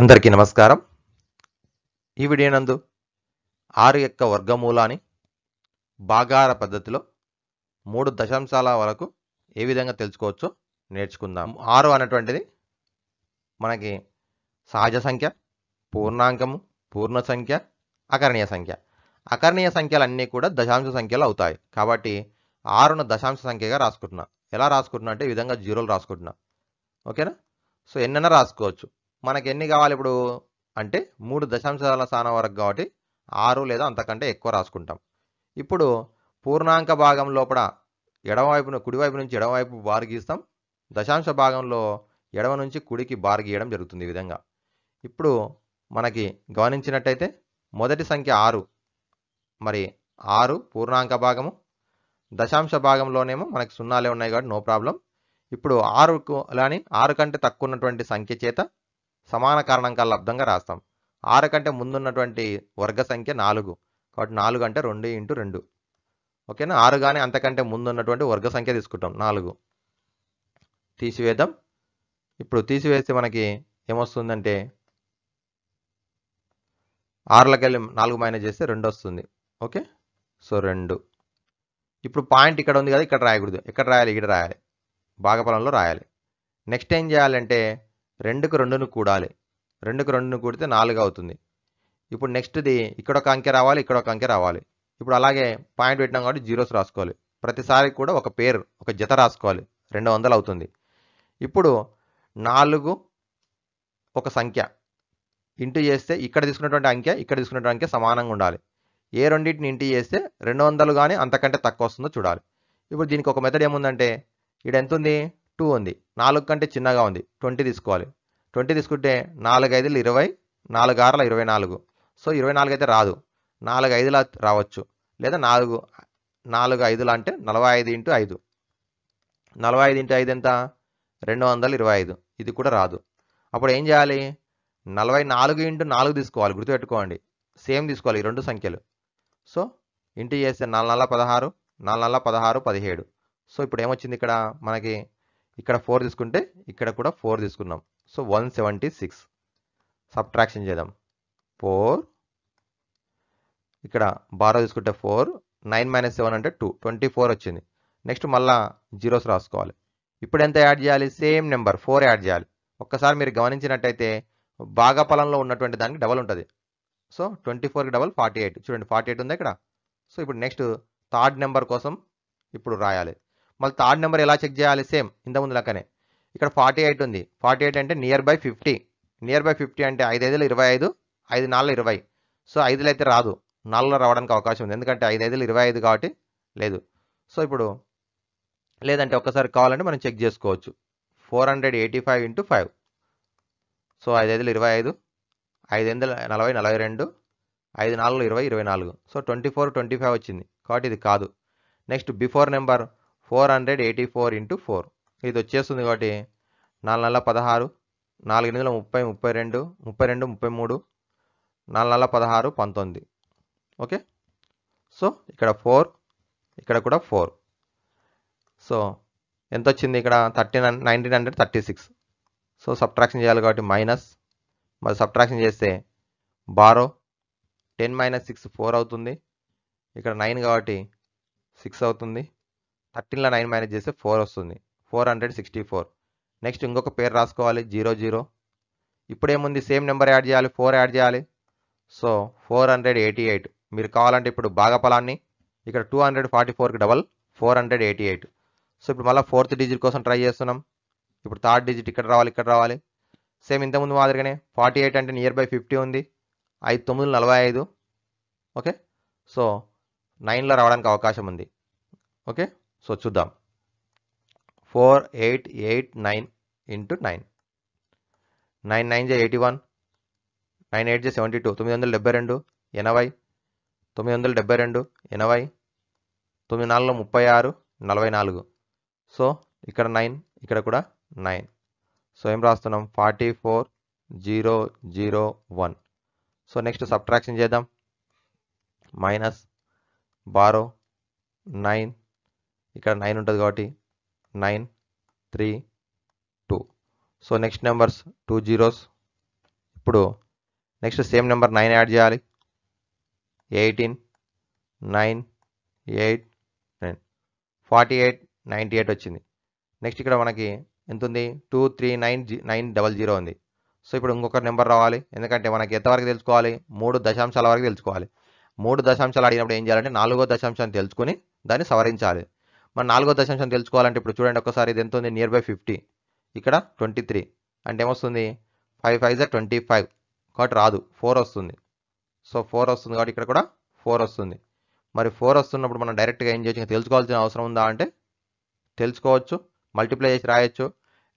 అందరికీ నమస్కారం ఈ నందు ఆరు యొక్క వర్గమూలాన్ని భాగార పద్ధతిలో మూడు దశాంశాల వరకు ఏ విధంగా తెలుసుకోవచ్చో నేర్చుకుందాం ఆరు అనేటువంటిది మనకి సహజ సంఖ్య పూర్ణాంకము పూర్ణ సంఖ్య అకరణీయ సంఖ్య అకరణీయ సంఖ్యలన్నీ కూడా దశాంశ సంఖ్యలు అవుతాయి కాబట్టి ఆరును దశాంశ సంఖ్యగా రాసుకుంటున్నా ఎలా రాసుకుంటున్నా అంటే ఈ విధంగా జీరోలు రాసుకుంటున్నా ఓకేనా సో ఎన్నైనా రాసుకోవచ్చు మనకి ఎన్ని కావాలి ఇప్పుడు అంటే మూడు దశాంశాల స్థానం వరకు కాబట్టి ఆరు లేదా అంతకంటే ఎక్కువ రాసుకుంటాం ఇప్పుడు పూర్ణాంక భాగం లోపల ఎడమవైపున కుడివైపు నుంచి ఎడమవైపు బారు గీస్తాం దశాంశ భాగంలో ఎడమ నుంచి కుడికి బారు గీయడం జరుగుతుంది ఈ విధంగా ఇప్పుడు మనకి గమనించినట్టయితే మొదటి సంఖ్య ఆరు మరి ఆరు పూర్ణాంక భాగము దశాంశ భాగంలోనేమో మనకి సున్నాలే ఉన్నాయి కాబట్టి నో ప్రాబ్లం ఇప్పుడు ఆరుకు అలానే ఆరు కంటే తక్కువ ఉన్నటువంటి సంఖ్య చేత సమాన కారణం కల్లా అర్థంగా రాస్తాం ఆరు కంటే ముందున్నటువంటి వర్గ సంఖ్య నాలుగు కాబట్టి నాలుగు అంటే రెండు ఇంటూ రెండు ఓకేనా ఆరు కానీ అంతకంటే ముందున్నటువంటి వర్గ సంఖ్య తీసుకుంటాం నాలుగు తీసివేద్దాం ఇప్పుడు తీసివేస్తే మనకి ఏమొస్తుందంటే ఆరులకి వెళ్ళి నాలుగు మైనస్ చేస్తే రెండు వస్తుంది ఓకే సో రెండు ఇప్పుడు పాయింట్ ఇక్కడ ఉంది కదా ఇక్కడ రాయకూడదు ఎక్కడ రాయాలి ఇక్కడ రాయాలి భాగఫలంలో రాయాలి నెక్స్ట్ ఏం చేయాలంటే రెండుకు రెండును కూడాలి రెండుకు రెండును కూడితే నాలుగు అవుతుంది ఇప్పుడు నెక్స్ట్ది ఇక్కడ ఒక అంకె రావాలి ఇక్కడ ఒక అంకె రావాలి ఇప్పుడు అలాగే పాయింట్ పెట్టినాం కాబట్టి జీరోస్ రాసుకోవాలి ప్రతిసారి కూడా ఒక పేరు ఒక జత రాసుకోవాలి రెండు వందలు అవుతుంది ఇప్పుడు నాలుగు ఒక సంఖ్య ఇంటి చేస్తే ఇక్కడ తీసుకున్నటువంటి అంకె ఇక్కడ తీసుకున్నటువంటి అంకె సమానంగా ఉండాలి ఏ రెండింటిని ఇంటి చేస్తే రెండు వందలు కానీ అంతకంటే తక్కువ వస్తుందో చూడాలి ఇప్పుడు దీనికి ఒక మెథడ్ ఏముందంటే ఇక్కడ ఎంత ఉంది టూ ఉంది నాలుగు కంటే చిన్నగా ఉంది ట్వంటీ తీసుకోవాలి ట్వంటీ తీసుకుంటే నాలుగు ఐదులు ఇరవై నాలుగు ఆరుల ఇరవై నాలుగు సో ఇరవై నాలుగు అయితే రాదు నాలుగు ఐదుల రావచ్చు లేదా నాలుగు నాలుగు ఐదుల అంటే నలభై ఐదు ఇంటూ ఐదు నలభై ఐదు ఇంటూ ఐదు ఎంత రెండు వందల ఇరవై ఐదు ఇది కూడా రాదు అప్పుడు ఏం చేయాలి నలభై నాలుగు ఇంటూ నాలుగు తీసుకోవాలి గుర్తుపెట్టుకోండి సేమ్ తీసుకోవాలి ఈ రెండు సంఖ్యలు సో ఇంటి చేస్తే నాలుగు నల్ల పదహారు నాలుగు నల్ల పదహారు పదిహేడు సో ఇప్పుడు ఏమొచ్చింది ఇక్కడ మనకి ఇక్కడ ఫోర్ తీసుకుంటే ఇక్కడ కూడా ఫోర్ తీసుకున్నాం so one seventy six subtraction చేద్దాం ఫోర్ ఇక్కడ బారో తీసుకుంటే ఫోర్ నైన్ మైనస్ సెవెన్ అంటే టూ ట్వంటీ ఫోర్ వచ్చింది నెక్స్ట్ మళ్ళా జీరోస్ రాసుకోవాలి ఇప్పుడు ఎంత యాడ్ చేయాలి సేమ్ నెంబర్ ఫోర్ యాడ్ చేయాలి ఒక్కసారి మీరు గమనించినట్టయితే బాగా పొలంలో ఉన్నటువంటి దానికి డబల్ ఉంటుంది సో ట్వంటీ ఫోర్కి డబల్ ఫార్టీ ఎయిట్ చూడండి ఫార్టీ ఎయిట్ ఉంది ఇక్కడ సో ఇప్పుడు నెక్స్ట్ థర్డ్ నెంబర్ కోసం ఇప్పుడు రాయాలి మళ్ళీ థర్డ్ నెంబర్ ఎలా చెక్ చేయాలి సేమ్ ఇంతకుముందు లెక్కనే ఇక్కడ ఫార్టీ ఎయిట్ ఉంది ఫార్టీ ఎయిట్ అంటే near by fifty near by fifty అంటే ఐదు ఐదులు ఇరవై ఐదు ఐదు నాలుగు ఇరవై సో ఐదులు అయితే రాదు నాలుగులో రావడానికి అవకాశం ఉంది ఎందుకంటే ఐదు ఐదులు ఇరవై ఐదు కాబట్టి లేదు సో ఇప్పుడు లేదంటే ఒక్కసారి కావాలంటే మనం చెక్ చేసుకోవచ్చు four hundred eighty five into five so ఐదు ఐదులు ఇరవై ఐదు ఐదు వందల నలభై నలభై రెండు ఐదు నాలుగు ఇరవై ఇరవై నాలుగు so twenty four twenty five వచ్చింది కాబట్టి ఇది కాదు next before number four hundred eighty four into four ఇది వచ్చేస్తుంది కాబట్టి నాలుగు నెలల పదహారు నాలుగు ఎనిమిదిలో ముప్పై ముప్పై రెండు ముప్పై రెండు ముప్పై మూడు నాలుగు నెలల పదహారు పంతొమ్మిది ఓకే సో ఇక్కడ ఫోర్ ఇక్కడ కూడా ఫోర్ సో ఎంత వచ్చింది ఇక్కడ thirteen nineteen hundred thirty six so subtraction చేయాలి కాబట్టి మైనస్ మరి సబ్ట్రాక్షన్ చేస్తే borrow ten minus six four అవుతుంది ఇక్కడ నైన్ కాబట్టి సిక్స్ అవుతుంది థర్టీన్లో నైన్ మైనస్ చేస్తే ఫోర్ వస్తుంది four hundred sixty four next ఇంకొక పేరు రాసుకోవాలి జీరో జీరో ఇప్పుడు ఏముంది సేమ్ నెంబర్ యాడ్ చేయాలి ఫోర్ యాడ్ చేయాలి so four hundred eighty eight మీరు కావాలంటే ఇప్పుడు పలాన్ని ఇక్కడ టూ హండ్రెడ్ ఫార్టీ ఫోర్కి double four hundred eighty eight so ఇప్పుడు మళ్ళీ ఫోర్త్ డిజిట్ కోసం ట్రై చేస్తున్నాం ఇప్పుడు థర్డ్ డిజిట్ ఇక్కడ రావాలి ఇక్కడ రావాలి సేమ్ ఇంతకుముందు మాదిరిగానే ఫార్టీ ఎయిట్ అంటే నియర్ బై ఫిఫ్టీ ఉంది ఐదు తొమ్మిది నలభై ఐదు ఓకే సో నైన్లో రావడానికి అవకాశం ఉంది ఓకే సో చూద్దాం four eight eight nine into nine nine nine జే ఎయిటీ వన్ నైన్ ఎయిట్ జే సెవెంటీ టూ తొమ్మిది వందల డెబ్బై రెండు ఎనభై తొమ్మిది వందల డెబ్బై రెండు ఎనభై తొమ్మిది నాలుగులో ముప్పై ఆరు నలభై నాలుగు సో ఇక్కడ నైన్ ఇక్కడ కూడా నైన్ సో ఏం రాస్తున్నాం forty four zero zero one so next subtraction చేద్దాం మైనస్ బారో నైన్ ఇక్కడ నైన్ ఉంటుంది కాబట్టి nine three two so next numbers two zeros ఇప్పుడు next same number nine add చేయాలి eighteen nine eight nine forty eight ninety eight వచ్చింది next ఇక్కడ మనకి ఎంత ఉంది two three nine nine double zero ఉంది సో ఇప్పుడు ఇంకొక నెంబర్ రావాలి ఎందుకంటే మనకి ఎంతవరకు తెలుసుకోవాలి మూడు దశాంశాల వరకు తెలుసుకోవాలి మూడు దశాంశాలు అడిగినప్పుడు ఏం చేయాలంటే నాలుగో దశాంశాన్ని తెలుసుకుని దాన్ని సవరించాలి మన నాలుగో దశాంశం తెలుసుకోవాలంటే ఇప్పుడు చూడండి ఒకసారి ఇది ఎంత ఉంది నియర్ బై ఫిఫ్టీ ఇక్కడ ట్వంటీ త్రీ అంటే ఏమొస్తుంది ఫైవ్ ఫైవ్ జా ట్వంటీ ఫైవ్ కాబట్టి రాదు ఫోర్ వస్తుంది సో ఫోర్ వస్తుంది కాబట్టి ఇక్కడ కూడా ఫోర్ వస్తుంది మరి ఫోర్ వస్తున్నప్పుడు మనం డైరెక్ట్గా ఏం చేయొచ్చు తెలుసుకోవాల్సిన అవసరం ఉందా అంటే తెలుసుకోవచ్చు మల్టిప్లై చేసి రాయొచ్చు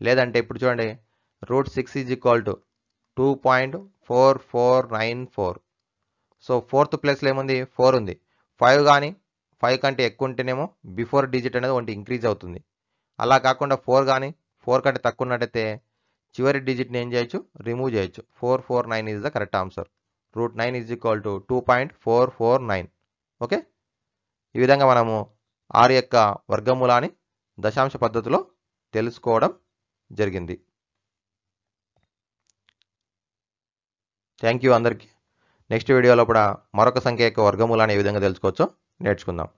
లేదంటే ఇప్పుడు చూడండి root six is equal to two point four four nine four so fourth ప్లేస్లో ఏముంది ఫోర్ ఉంది ఫైవ్ కానీ ఫైవ్ కంటే ఎక్కువ ఉంటేనేమో బిఫోర్ డిజిట్ అనేది ఒకటి ఇంక్రీజ్ అవుతుంది అలా కాకుండా ఫోర్ కానీ ఫోర్ కంటే తక్కువ ఉన్నట్టయితే చివరి డిజిట్ని ఏం చేయొచ్చు రిమూవ్ చేయొచ్చు four four nine is the correct answer root nine is equal to two point four four nine okay ఈ విధంగా మనము ఆరు యొక్క వర్గమూలాన్ని దశాంశ పద్ధతిలో తెలుసుకోవడం జరిగింది థ్యాంక్ యూ అందరికీ నెక్స్ట్ వీడియోలో కూడా మరొక సంఖ్య యొక్క వర్గమూలాన్ని ఏ విధంగా తెలుసుకోవచ్చు నేర్చుకుందాం